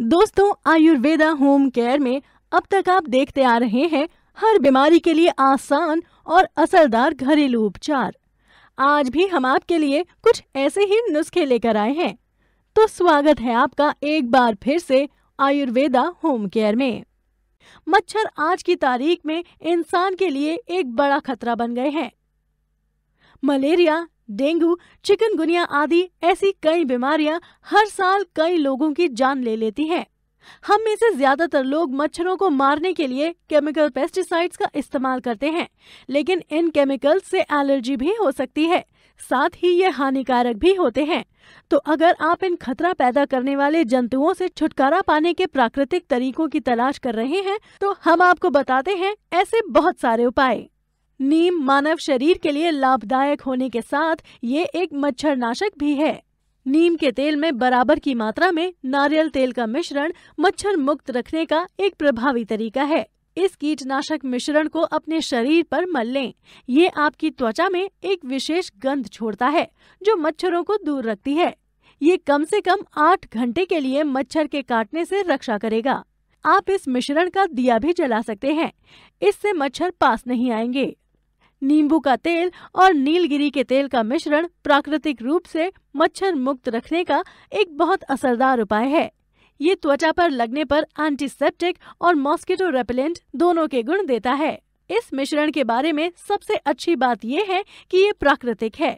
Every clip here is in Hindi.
दोस्तों आयुर्वेदा होम केयर में अब तक आप देखते आ रहे हैं हर बीमारी के लिए आसान और असरदार घरेलू उपचार आज भी हम आपके लिए कुछ ऐसे ही नुस्खे लेकर आए हैं तो स्वागत है आपका एक बार फिर से आयुर्वेदा होम केयर में मच्छर आज की तारीख में इंसान के लिए एक बड़ा खतरा बन गए हैं मलेरिया डेंगू चिकनगुनिया आदि ऐसी कई बीमारियां हर साल कई लोगों की जान ले लेती हैं हम में से ज्यादातर लोग मच्छरों को मारने के लिए केमिकल पेस्टिसाइड्स का इस्तेमाल करते हैं लेकिन इन केमिकल्स से एलर्जी भी हो सकती है साथ ही ये हानिकारक भी होते हैं तो अगर आप इन खतरा पैदा करने वाले जंतुओं से छुटकारा पाने के प्राकृतिक तरीकों की तलाश कर रहे हैं तो हम आपको बताते हैं ऐसे बहुत सारे उपाय नीम मानव शरीर के लिए लाभदायक होने के साथ ये एक मच्छरनाशक भी है नीम के तेल में बराबर की मात्रा में नारियल तेल का मिश्रण मच्छर मुक्त रखने का एक प्रभावी तरीका है इस कीटनाशक मिश्रण को अपने शरीर पर मल लें ये आपकी त्वचा में एक विशेष गंध छोड़ता है जो मच्छरों को दूर रखती है ये कम से कम आठ घंटे के लिए मच्छर के काटने से रक्षा करेगा आप इस मिश्रण का दिया भी जला सकते हैं इससे मच्छर पास नहीं आएंगे नींबू का तेल और नीलगिरी के तेल का मिश्रण प्राकृतिक रूप से मच्छर मुक्त रखने का एक बहुत असरदार उपाय है ये त्वचा पर लगने पर एंटीसेप्टिक और मॉस्किटो रेपेलेंट दोनों के गुण देता है इस मिश्रण के बारे में सबसे अच्छी बात ये है कि ये प्राकृतिक है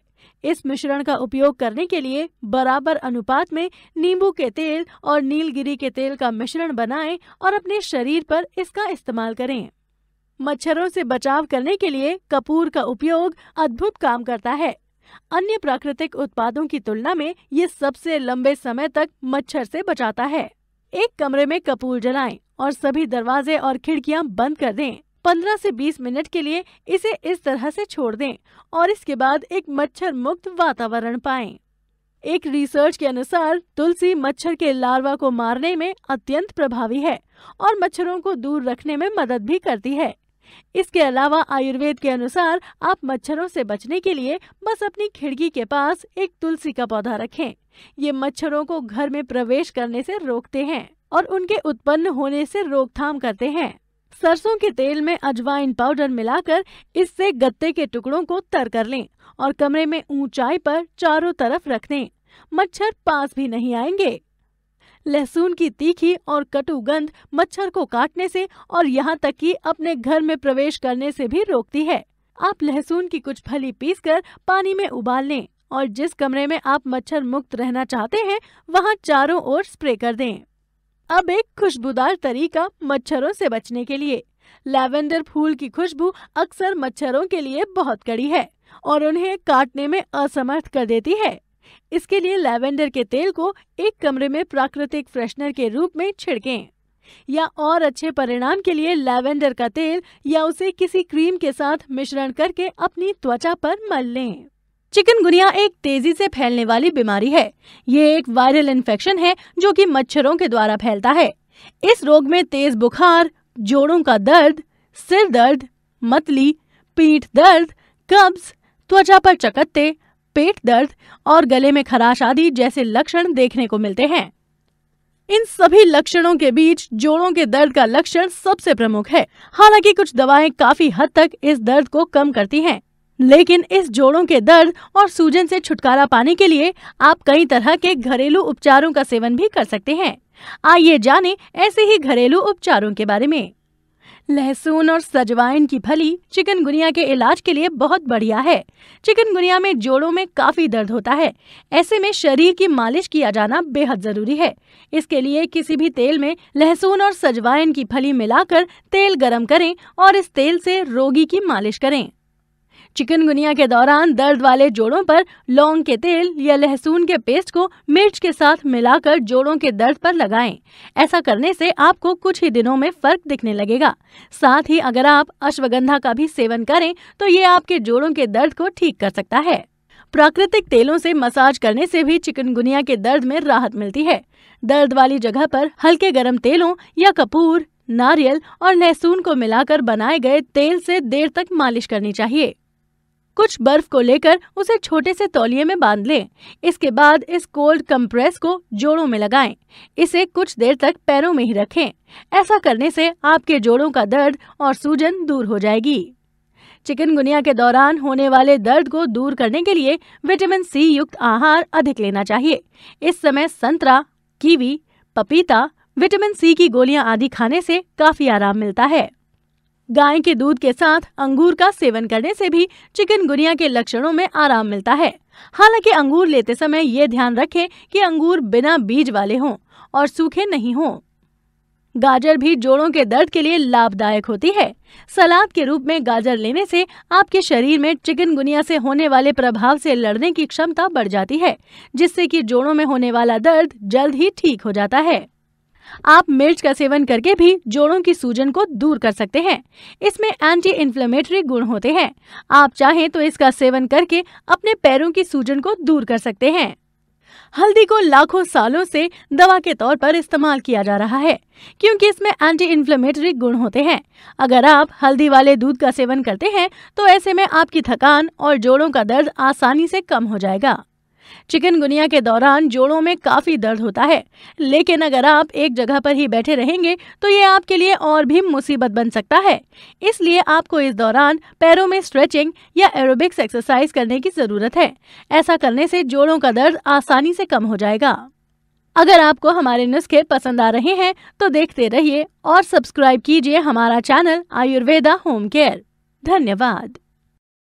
इस मिश्रण का उपयोग करने के लिए बराबर अनुपात में नींबू के तेल और नीलगिरी के तेल का मिश्रण बनाएं और अपने शरीर पर इसका इस्तेमाल करें मच्छरों से बचाव करने के लिए कपूर का उपयोग अद्भुत काम करता है अन्य प्राकृतिक उत्पादों की तुलना में ये सबसे लंबे समय तक मच्छर से बचाता है एक कमरे में कपूर जलाएं और सभी दरवाजे और खिड़कियां बंद कर दें 15 से 20 मिनट के लिए इसे इस तरह से छोड़ दें और इसके बाद एक मच्छर मुक्त वातावरण पाएं। एक रिसर्च के अनुसार तुलसी मच्छर के लार्वा को मारने में अत्यंत प्रभावी है और मच्छरों को दूर रखने में मदद भी करती है इसके अलावा आयुर्वेद के अनुसार आप मच्छरों से बचने के लिए बस अपनी खिड़की के पास एक तुलसी का पौधा रखें ये मच्छरों को घर में प्रवेश करने से रोकते हैं और उनके उत्पन्न होने से रोकथाम करते हैं सरसों के तेल में अजवाइन पाउडर मिलाकर इससे गत्ते के टुकड़ों को तर कर लें और कमरे में ऊंचाई पर चारों तरफ रख दें मच्छर पास भी नहीं आएंगे लहसुन की तीखी और कटु गंध मच्छर को काटने से और यहाँ तक कि अपने घर में प्रवेश करने से भी रोकती है आप लहसुन की कुछ फली पीस कर पानी में उबाल लें और जिस कमरे में आप मच्छर मुक्त रहना चाहते हैं वहाँ चारों ओर स्प्रे कर दें अब एक खुशबूदार तरीका मच्छरों से बचने के लिए लैवेंडर फूल की खुशबू अक्सर मच्छरों के लिए बहुत कड़ी है और उन्हें काटने में असमर्थ कर देती है इसके लिए लैवेंडर के तेल को एक कमरे में प्राकृतिक फ्रेशनर के रूप में छिड़कें या और अच्छे परिणाम के लिए लैवेंडर का तेल या उसे किसी क्रीम के साथ मिश्रण करके अपनी त्वचा पर मल लें चिकनगुनिया एक तेजी से फैलने वाली बीमारी है ये एक वायरल इन्फेक्शन है जो कि मच्छरों के द्वारा फैलता है इस रोग में तेज बुखार जोड़ों का दर्द सिर दर्द मतली पीठ दर्द कब्ज त्वचा पर चकत्ते पेट दर्द और गले में खराश आदि जैसे लक्षण देखने को मिलते हैं इन सभी लक्षणों के बीच जोड़ों के दर्द का लक्षण सबसे प्रमुख है हालांकि कुछ दवाएं काफी हद तक इस दर्द को कम करती हैं, लेकिन इस जोड़ों के दर्द और सूजन से छुटकारा पाने के लिए आप कई तरह के घरेलू उपचारों का सेवन भी कर सकते हैं आइए जानें ऐसे ही घरेलू उपचारों के बारे में लहसुन और सजवाइन की फली चिकनगुनिया के इलाज के लिए बहुत बढ़िया है चिकनगुनिया में जोड़ों में काफी दर्द होता है ऐसे में शरीर की मालिश किया जाना बेहद जरूरी है इसके लिए किसी भी तेल में लहसुन और सजवाइन की फली मिलाकर तेल गरम करें और इस तेल से रोगी की मालिश करें चिकनगुनिया के दौरान दर्द वाले जोड़ों पर लौंग के तेल या लहसुन के पेस्ट को मिर्च के साथ मिलाकर जोड़ों के दर्द पर लगाएं। ऐसा करने से आपको कुछ ही दिनों में फर्क दिखने लगेगा साथ ही अगर आप अश्वगंधा का भी सेवन करें तो ये आपके जोड़ों के दर्द को ठीक कर सकता है प्राकृतिक तेलों से मसाज करने से भी चिकनगुनिया के दर्द में राहत मिलती है दर्द वाली जगह पर हल्के गर्म तेलों या कपूर नारियल और लहसुन को मिलाकर बनाए गए तेल से देर तक मालिश करनी चाहिए कुछ बर्फ को लेकर उसे छोटे से तौलिए में बांध लें इसके बाद इस कोल्ड कंप्रेस को जोड़ों में लगाएं इसे कुछ देर तक पैरों में ही रखें ऐसा करने से आपके जोड़ों का दर्द और सूजन दूर हो जाएगी चिकनगुनिया के दौरान होने वाले दर्द को दूर करने के लिए विटामिन सी युक्त आहार अधिक लेना चाहिए इस समय संतरा कीवी पपीता विटामिन सी की गोलियां आदि खाने से काफी आराम मिलता है गाय के दूध के साथ अंगूर का सेवन करने से भी चिकनगुनिया के लक्षणों में आराम मिलता है हालांकि अंगूर लेते समय ये ध्यान रखें कि अंगूर बिना बीज वाले हों और सूखे नहीं हों गाजर भी जोड़ों के दर्द के लिए लाभदायक होती है सलाद के रूप में गाजर लेने से आपके शरीर में चिकनगुनिया से होने वाले प्रभाव से लड़ने की क्षमता बढ़ जाती है जिससे कि जोड़ों में होने वाला दर्द जल्द ही ठीक हो जाता है आप मिर्च का सेवन करके भी जोड़ों की सूजन को दूर कर सकते हैं इसमें एंटी इन्फ्लेमेटरी गुण होते हैं आप चाहें तो इसका सेवन करके अपने पैरों की सूजन को दूर कर सकते हैं हल्दी को लाखों सालों से दवा के तौर पर इस्तेमाल किया जा रहा है क्योंकि इसमें एंटी इन्फ्लेमेटरी गुण होते हैं अगर आप हल्दी वाले दूध का सेवन करते हैं तो ऐसे में आपकी थकान और जोड़ों का दर्द आसानी से कम हो जाएगा चिकनगुनिया के दौरान जोड़ों में काफ़ी दर्द होता है लेकिन अगर आप एक जगह पर ही बैठे रहेंगे तो ये आपके लिए और भी मुसीबत बन सकता है इसलिए आपको इस दौरान पैरों में स्ट्रेचिंग या एरोबिक्स एक्सरसाइज करने की ज़रूरत है ऐसा करने से जोड़ों का दर्द आसानी से कम हो जाएगा अगर आपको हमारे नुस्खे पसंद आ रहे हैं तो देखते रहिए और सब्सक्राइब कीजिए हमारा चैनल आयुर्वेदा होम केयर धन्यवाद